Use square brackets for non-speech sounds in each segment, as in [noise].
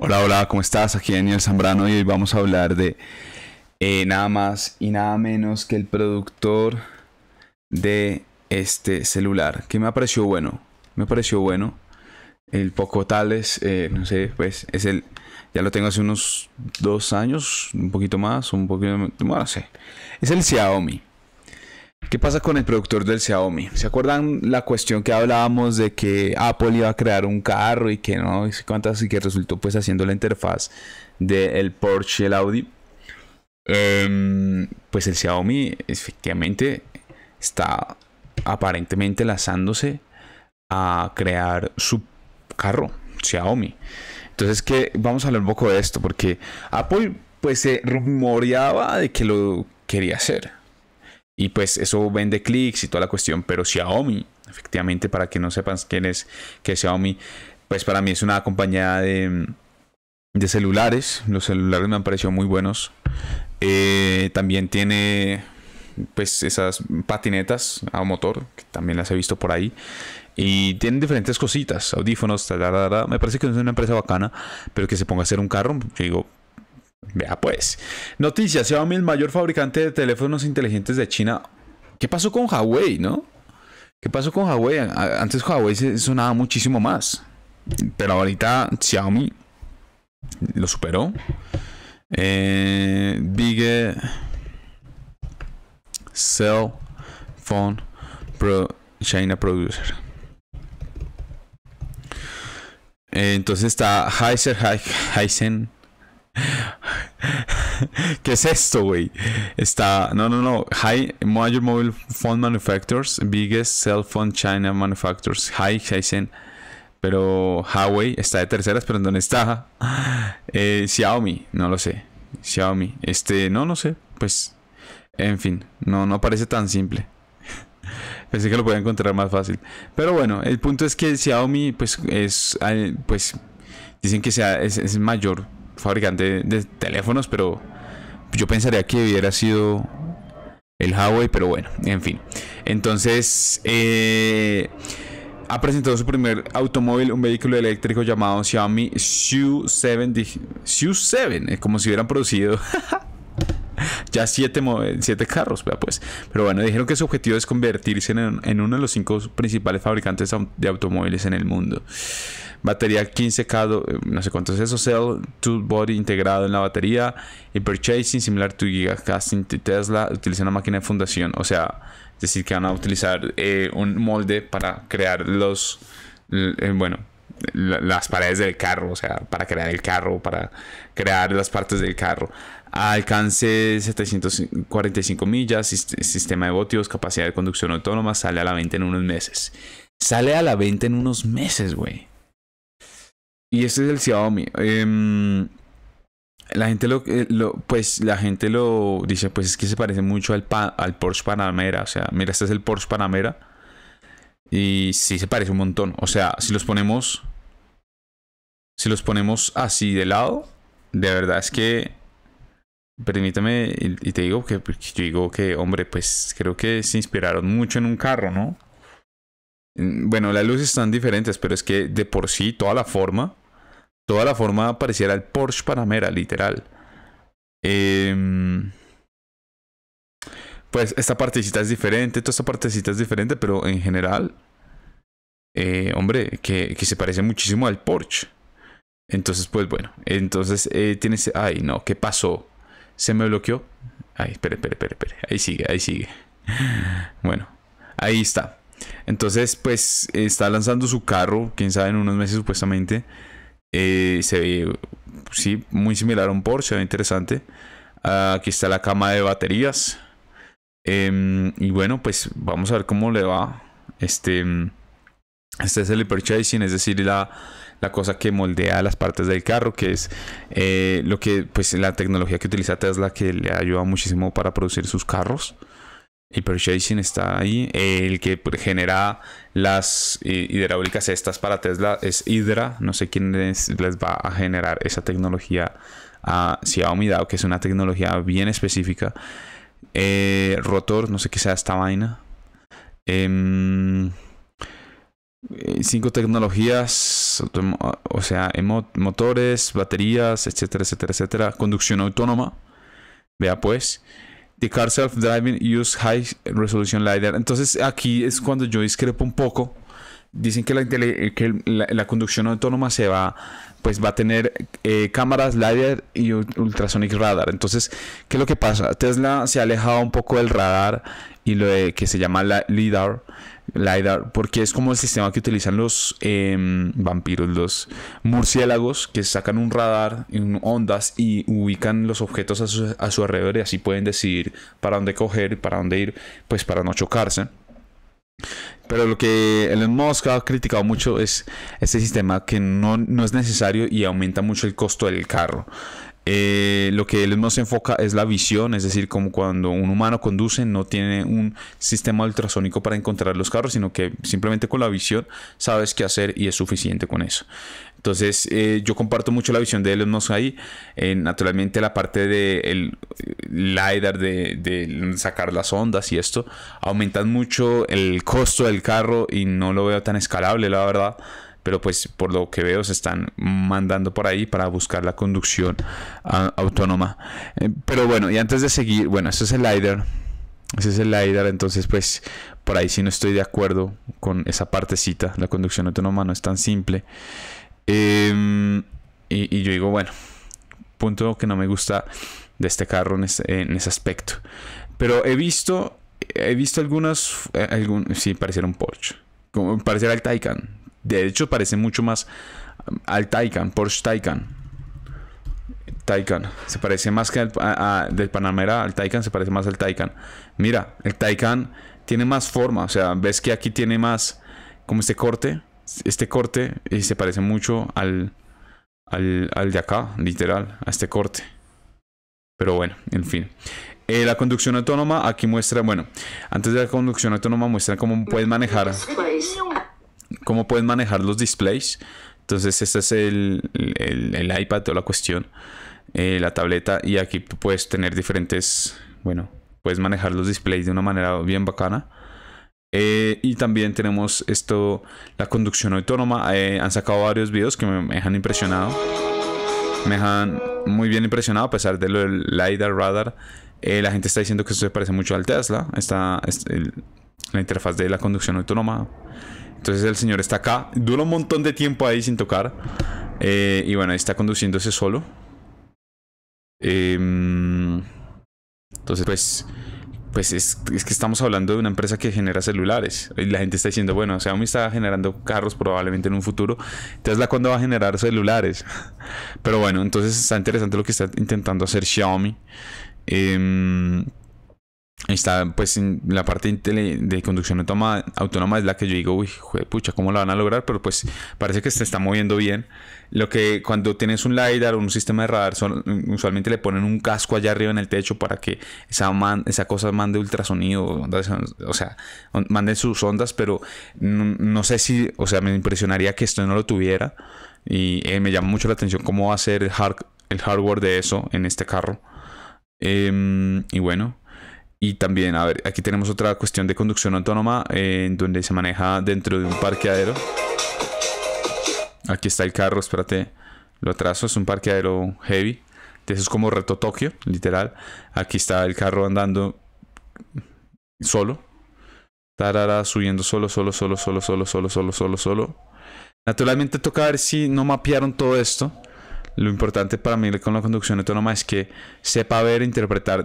Hola, hola, ¿cómo estás? Aquí Daniel Zambrano y hoy vamos a hablar de eh, nada más y nada menos que el productor de este celular. Que me pareció bueno, me pareció bueno. El poco tal es, eh, no sé, pues es el, ya lo tengo hace unos dos años, un poquito más, un poquito más, no sé. Es el Xiaomi. ¿Qué pasa con el productor del Xiaomi? ¿Se acuerdan la cuestión que hablábamos de que Apple iba a crear un carro y que no sé cuántas y que resultó pues haciendo la interfaz del Porsche Porsche, el Audi? Em, pues el Xiaomi efectivamente está aparentemente lanzándose a crear su carro, Xiaomi. Entonces, que vamos a hablar un poco de esto, porque Apple pues se rumoreaba de que lo quería hacer y pues eso vende clics y toda la cuestión, pero Xiaomi, efectivamente, para que no sepan quién es, que Xiaomi, pues para mí es una compañía de, celulares. Los celulares me han parecido muy buenos. Eh, también tiene pues esas patinetas a motor, que también las he visto por ahí. Y tienen diferentes cositas, audífonos, tal. me parece que es una empresa bacana, pero que se ponga a hacer un carro, digo, Vea pues. Noticias, Xiaomi, el mayor fabricante de teléfonos inteligentes de China. ¿Qué pasó con Huawei, no? ¿Qué pasó con Huawei? Antes Huawei sonaba muchísimo más. Pero ahorita Xiaomi lo superó. Eh, big Cell Phone Pro China Producer. Eh, entonces está Heiser, Heisen [laughs] ¿Qué es esto, güey? Está, no, no, no. Hi major mobile phone manufacturers, biggest cell phone China manufacturers. High Shaizen. Pero Huawei está de terceras, pero dónde está? [laughs] Eh, Xiaomi, no lo sé. Xiaomi, este, no, no sé. Pues, en fin, no, no parece tan simple. [laughs] Pensé que lo podía encontrar más fácil. Pero bueno, el punto es que Xiaomi, pues, es, eh, pues, dicen que es, es mayor fabricante de teléfonos, pero yo pensaría que hubiera sido el Huawei, pero bueno, en fin. Entonces, eh, ha presentado su primer automóvil, un vehículo eléctrico llamado Xiaomi SU7. SU7, eh, como si hubieran producido [laughs] ya siete, siete carros, pues. Pero bueno, dijeron que su objetivo es convertirse en uno de los cinco principales fabricantes de automóviles en el mundo batería 15K, eh, no sé cuánto es eso, Cell to Body integrado en la batería, y Purchasing similar tu Gigacasting de Tesla, utiliza una máquina de fundación, o sea, es decir, que van a utilizar eh, un molde para crear los, eh, bueno, las paredes del carro, o sea, para crear el carro, para crear las partes del carro. Alcance 745 millas, sistema de botios, capacidad de conducción autónoma, sale a la venta en unos meses. Sale a la venta en unos meses, güey. Y este es el Xiaomi. Em, la gente eh, lo, pues la gente lo dice, pues es que se parece mucho al, Porsche Panamera. O sea, mira, este es el Porsche Panamera. Y sí se parece un montón. O sea, si los ponemos. Si los ponemos así de lado. De verdad es que. Permítame. Y, te digo yo digo que, hombre, pues creo que se inspiraron mucho en un carro, ¿no? Mm, bueno, las luces están diferentes, pero es que de por sí toda la forma, toda la forma pareciera el Porsche Panamera, literal. Em, pues esta partecita es diferente, toda esta partecita es diferente, pero en general, eh, hombre, que, que, se parece muchísimo al Porsche. Entonces, pues bueno, entonces eh, tienes... Ay, no, ¿qué pasó? Se me bloqueó. Ay, espere, espere, espere, espere. Ahí sigue, ahí sigue. [laughs] Bueno, ahí está. Entonces, pues está lanzando su carro, quién sabe, en unos meses supuestamente. Eh, se ve, sí, muy similar a un Porsche, interesante. Ah, aquí está la cama de baterías. Em, y bueno, pues vamos a ver cómo le va. Este, em, este es el purchasing, es decir, la, cosa que moldea las partes del carro, que es eh, lo que, pues, la tecnología que utiliza Tesla que le ayuda muchísimo para producir sus carros. Hyperchasing está ahí. El que genera las eh, hidráulicas estas para Tesla es Hydra. No sé quién les, va a generar esa tecnología a Xiaomi, Dao, que es una tecnología bien específica. Eh, rotor, no sé qué sea esta vaina. Em, eh, cinco tecnologías, o sea, motores, baterías, etcétera, etcétera, etcétera. Conducción autónoma. Vea pues. The car self-driving use high resolution LiDAR. Entonces aquí es cuando yo discrepo un poco dicen que, la, conducción autónoma se va, pues va a tener eh, cámaras, LiDAR y ultrasonic radar. Entonces, ¿qué es lo que pasa? Tesla se ha alejado un poco del radar y lo que se llama LiDAR, LiDAR, porque es como el sistema que utilizan los em, vampiros, los murciélagos, que sacan un radar, en ondas y ubican los objetos a su, alrededor y así pueden decidir para dónde coger, y para dónde ir, pues para no chocarse. Pero lo que Elon Musk ha criticado mucho es este sistema que no, es necesario y aumenta mucho el costo del carro. Eh, lo que Elon Musk enfoca es la visión, es decir, como cuando un humano conduce, no tiene un sistema ultrasónico para encontrar los carros, sino que simplemente con la visión sabes qué hacer y es suficiente con eso. Entonces, eh, yo comparto mucho la visión de Elon Musk ahí. Eh, naturalmente, la parte de el LiDAR, de, sacar las ondas y esto, aumentan mucho el costo del carro y no lo veo tan escalable, la verdad. Pero pues por lo que veo se están mandando por ahí para buscar la conducción autónoma. Eh, pero bueno, y antes de seguir, bueno, este es el LiDAR. Ese es el LiDAR, entonces pues por ahí sí no estoy de acuerdo con esa partecita. La conducción autónoma no es tan simple. Em, y, yo digo, bueno, punto que no me gusta de este carro en ese, aspecto. Pero he visto, he visto algunas, eh, algún, sí, pareciera un Porsche. Como, pareciera el Taycan. De hecho, parece mucho más mm, al Taycan, Porsche Taycan. Taycan. Se parece más que al, del Panamera al Taycan, se parece más al Taycan. Mira, el Taycan tiene más forma, o sea, ves que aquí tiene más como este corte este corte eh, se parece mucho al, al, de acá, literal, a este corte. Pero bueno, en fin. Eh, la conducción autónoma aquí muestra, bueno, antes de la conducción autónoma muestra cómo puedes manejar cómo puedes manejar los displays. Entonces este es el, el, iPad o la cuestión, eh, la tableta y aquí puedes tener diferentes, bueno, puedes manejar los displays de una manera bien bacana. Eh, y también tenemos esto, la conducción autónoma. Eh, han sacado varios videos que me, me, dejan impresionado. Me dejan muy bien impresionado a pesar de lo del LiDAR radar. Eh, la gente está diciendo que esto se parece mucho al Tesla. Está, la interfaz de la conducción autónoma. Entonces el señor está acá. Dura un montón de tiempo ahí sin tocar. y bueno, ahí está conduciéndose solo. Em, entonces pues pues es, que estamos hablando de una empresa que genera celulares. Y la gente está diciendo, bueno, Xiaomi está generando carros probablemente en un futuro. Tesla cuándo va a generar celulares. [laughs] Pero bueno, entonces está interesante lo que está intentando hacer Xiaomi. Eh, está pues la parte de conducción autónoma, es la que yo digo, uy, joder, pucha, ¿cómo la van a lograr? Pero pues parece que se está moviendo bien. Lo que cuando tienes un LiDAR o un sistema de radar, mm, usualmente le ponen un casco allá arriba en el techo para que esa, esa cosa mande ultrasonido, o sea, mande sus ondas, pero no, sé si, o sea, me impresionaría que esto no lo tuviera. Y eh, me llama mucho la atención cómo va a ser el, hardware de eso en este carro. Em, y bueno. Y también, a ver, aquí tenemos otra cuestión de conducción autónoma eh, en donde se maneja dentro de un parqueadero. Aquí está el carro, espérate, lo atraso, es un parqueadero heavy. Eso es como Reto Tokio, literal. Aquí está el carro andando solo. Tarara, subiendo solo, solo, solo, solo, solo, solo, solo, solo, solo. Naturalmente toca ver si no mapearon todo esto. Lo importante para mí con la conducción autónoma es que sepa ver e interpretar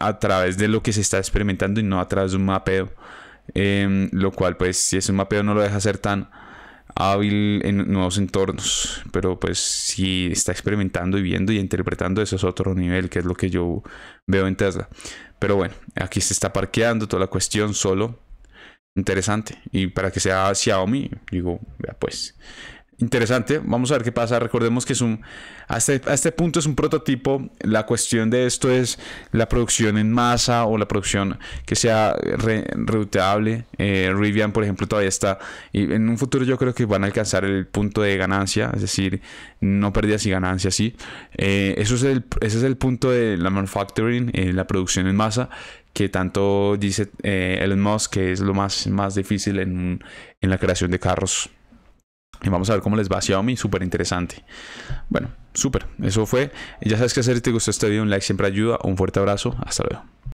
a través de lo que se está experimentando y no a través de un mapeo. Em, lo cual, pues, si es un mapeo no lo deja ser tan hábil en nuevos entornos. Pero pues si está experimentando y viendo y interpretando, eso es otro nivel, que es lo que yo veo en Tesla. Pero bueno, aquí se está parqueando toda la cuestión solo. Interesante. Y para que sea Xiaomi, digo, pues interesante. Vamos a ver qué pasa. Recordemos que es un, este, a este punto es un prototipo. La cuestión de esto es la producción en masa o la producción que sea re, eh, Rivian, por ejemplo, todavía está. Y en un futuro yo creo que van a alcanzar el punto de ganancia, es decir, no pérdidas y ganancias, sí. Eh, eso es el, ese es el punto de la manufacturing, eh, la producción en masa que tanto dice Elon Musk que es lo más, más difícil en, en la creación de carros y vamos a ver cómo les va a Xiaomi, súper interesante. Bueno, súper, eso fue. Ya sabes qué hacer, si te gustó este video, un like siempre ayuda, un fuerte abrazo, hasta luego.